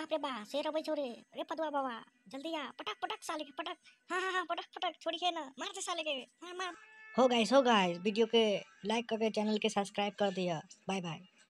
अरे बाप रे बा शेर अबे छोरे अरे पदवा बाबा जल्दी आ पटक पटक साले के पटक हाँ हाँ हाँ पटक पटक छोड़ी छोड़िए ना मार दे साले के हाँ मार हो गाइस हो गाइस वीडियो के लाइक करके चैनल के सब्सक्राइब कर दिया बाय बाय